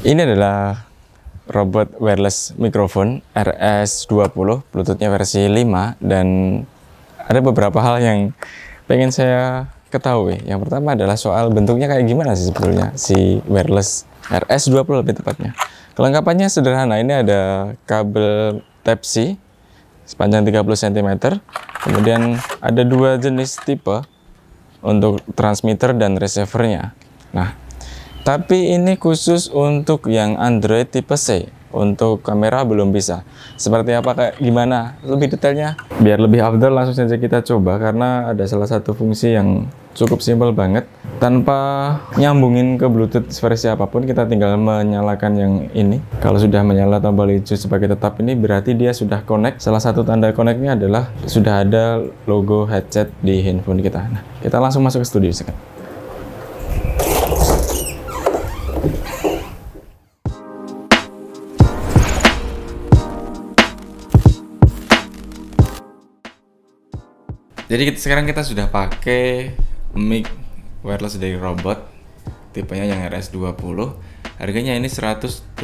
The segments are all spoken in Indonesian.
Ini adalah robot wireless microphone RS20, bluetoothnya versi 5 dan ada beberapa hal yang pengen saya ketahui. Yang pertama adalah soal bentuknya kayak gimana sih sebetulnya si wireless RS20 lebih tepatnya. Kelengkapannya sederhana, ini ada kabel Type-C sepanjang 30 cm, kemudian ada dua jenis tipe untuk transmitter dan receivernya. Nah, tapi ini khusus untuk yang Android tipe C. Untuk kamera belum bisa. Seperti apa kayak gimana? Lebih detailnya? Biar lebih afdol langsung saja kita coba karena ada salah satu fungsi yang cukup simpel banget. Tanpa nyambungin ke Bluetooth versi apapun, kita tinggal menyalakan yang ini. Kalau sudah menyala tombol hijau sebagai tetap ini, berarti dia sudah connect. Salah satu tanda connectnya adalah sudah ada logo headset di handphone kita. Nah, kita langsung masuk ke studio sekarang. Jadi kita, sekarang kita sudah pakai mic wireless dari robot tipenya yang RS20. Harganya ini 189.000.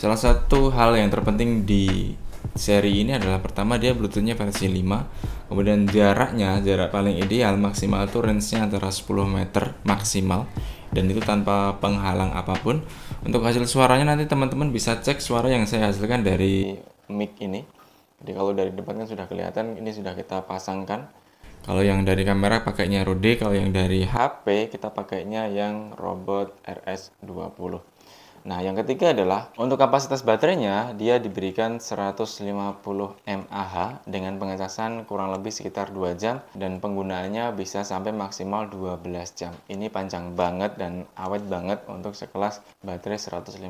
Salah satu hal yang terpenting di seri ini adalah pertama dia bluetoothnya versi 5 kemudian jaraknya jarak paling ideal maksimal itu range-nya antara 10 meter maksimal dan itu tanpa penghalang apapun untuk hasil suaranya nanti teman-teman bisa cek suara yang saya hasilkan dari mic ini jadi kalau dari depan kan sudah kelihatan, ini sudah kita pasangkan. Kalau yang dari kamera pakainya Rode, kalau yang dari HP kita pakainya yang Robot RS20. Nah, yang ketiga adalah untuk kapasitas baterainya dia diberikan 150 mAh dengan pengecasan kurang lebih sekitar 2 jam dan penggunaannya bisa sampai maksimal 12 jam. Ini panjang banget dan awet banget untuk sekelas baterai 150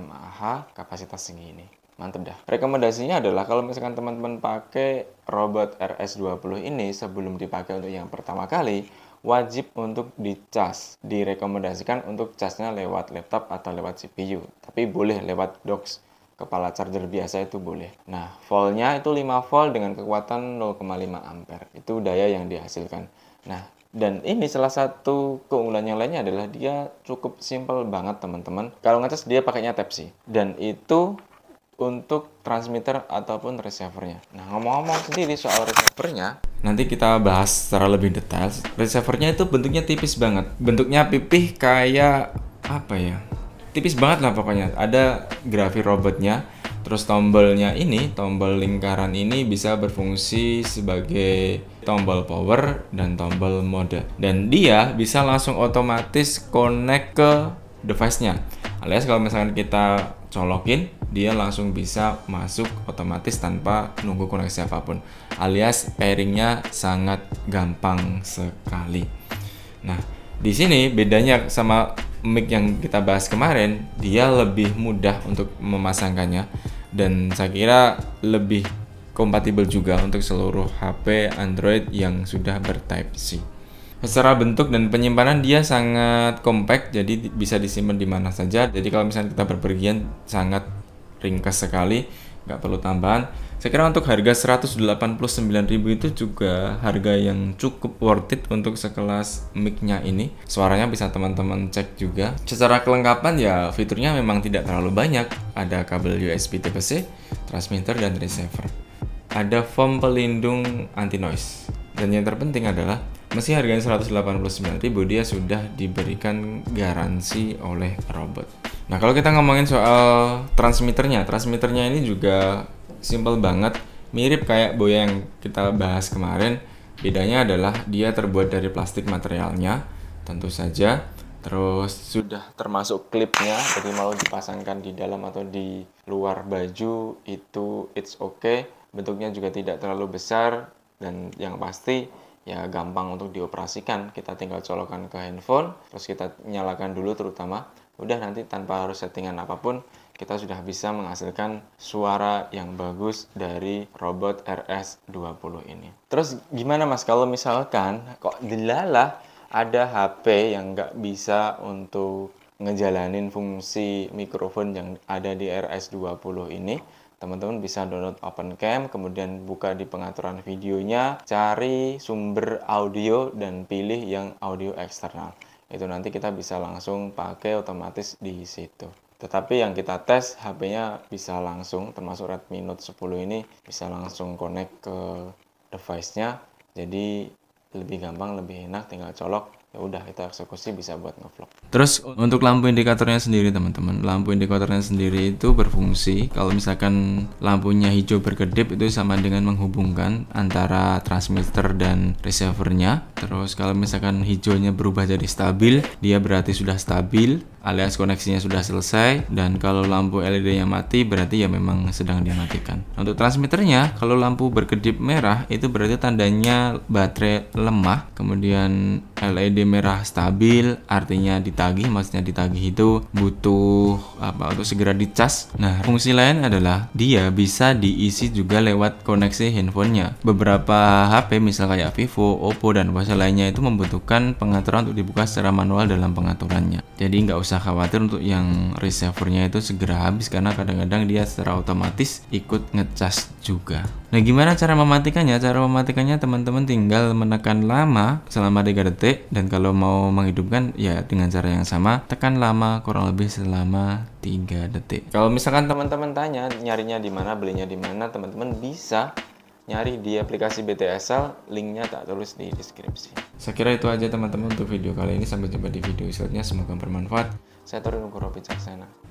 mAh kapasitas segini. Mantep dah. Rekomendasinya adalah kalau misalkan teman-teman pakai robot RS20 ini sebelum dipakai untuk yang pertama kali, wajib untuk dicas. Direkomendasikan untuk casnya lewat laptop atau lewat CPU, tapi boleh lewat dock kepala charger biasa itu boleh. Nah, voltnya itu 5 volt dengan kekuatan 0,5 ampere. Itu daya yang dihasilkan. Nah, dan ini salah satu keunggulan yang lainnya adalah dia cukup simple banget teman-teman. Kalau ngecas dia pakainya type C dan itu untuk transmitter ataupun receivernya. Nah, ngomong-ngomong sendiri soal receivernya, nanti kita bahas secara lebih detail. Receivernya itu bentuknya tipis banget. Bentuknya pipih kayak apa ya? Tipis banget lah pokoknya. Ada grafir robotnya, terus tombolnya ini, tombol lingkaran ini bisa berfungsi sebagai tombol power dan tombol mode. Dan dia bisa langsung otomatis connect ke device-nya. Alias kalau misalkan kita colokin dia langsung bisa masuk otomatis tanpa nunggu koneksi apapun alias pairingnya sangat gampang sekali nah di sini bedanya sama mic yang kita bahas kemarin dia lebih mudah untuk memasangkannya dan saya kira lebih kompatibel juga untuk seluruh HP Android yang sudah bertype C secara bentuk dan penyimpanan dia sangat compact jadi bisa disimpan di mana saja jadi kalau misalnya kita berpergian sangat ringkas sekali nggak perlu tambahan saya kira untuk harga 189.000 itu juga harga yang cukup worth it untuk sekelas micnya ini suaranya bisa teman-teman cek juga secara kelengkapan ya fiturnya memang tidak terlalu banyak ada kabel USB Type-C transmitter dan receiver ada foam pelindung anti noise dan yang terpenting adalah Meski harganya 189 ribu, dia sudah diberikan garansi oleh robot Nah, kalau kita ngomongin soal transmitternya, transmitternya ini juga simple banget, mirip kayak boya yang kita bahas kemarin. Bedanya adalah dia terbuat dari plastik materialnya, tentu saja. Terus sudah termasuk klipnya, jadi mau dipasangkan di dalam atau di luar baju itu it's okay. Bentuknya juga tidak terlalu besar dan yang pasti ya gampang untuk dioperasikan. Kita tinggal colokan ke handphone, terus kita nyalakan dulu terutama. Udah nanti tanpa harus settingan apapun, kita sudah bisa menghasilkan suara yang bagus dari robot RS20 ini. Terus gimana mas kalau misalkan kok dilalah ada HP yang nggak bisa untuk ngejalanin fungsi mikrofon yang ada di RS20 ini teman-teman bisa download OpenCam, kemudian buka di pengaturan videonya, cari sumber audio, dan pilih yang audio eksternal. Itu nanti kita bisa langsung pakai otomatis di situ. Tetapi yang kita tes HP-nya bisa langsung, termasuk Redmi Note 10 ini, bisa langsung connect ke device-nya. Jadi lebih gampang, lebih enak, tinggal colok ya udah kita eksekusi bisa buat ngevlog. Terus untuk lampu indikatornya sendiri teman-teman, lampu indikatornya sendiri itu berfungsi kalau misalkan lampunya hijau berkedip itu sama dengan menghubungkan antara transmitter dan receivernya. Terus kalau misalkan hijaunya berubah jadi stabil, dia berarti sudah stabil alias koneksinya sudah selesai dan kalau lampu LED-nya mati berarti ya memang sedang dimatikan. Untuk transmitternya kalau lampu berkedip merah itu berarti tandanya baterai lemah, kemudian LED merah stabil artinya ditagih maksudnya ditagih itu butuh apa untuk segera dicas nah fungsi lain adalah dia bisa diisi juga lewat koneksi handphonenya beberapa HP misal kayak Vivo, Oppo dan bahasa lainnya itu membutuhkan pengaturan untuk dibuka secara manual dalam pengaturannya jadi nggak usah khawatir untuk yang receivernya itu segera habis karena kadang-kadang dia secara otomatis ikut ngecas juga nah gimana cara mematikannya cara mematikannya teman-teman tinggal menekan lama selama 3 detik detik dan kalau mau menghidupkan ya dengan cara yang sama tekan lama kurang lebih selama 3 detik. Kalau misalkan teman-teman tanya nyarinya di mana, belinya di mana, teman-teman bisa nyari di aplikasi BTSL, linknya tak tulis di deskripsi. Saya kira itu aja teman-teman untuk video kali ini. Sampai jumpa di video selanjutnya. Semoga bermanfaat. Saya Torino Kuro Bijaksana.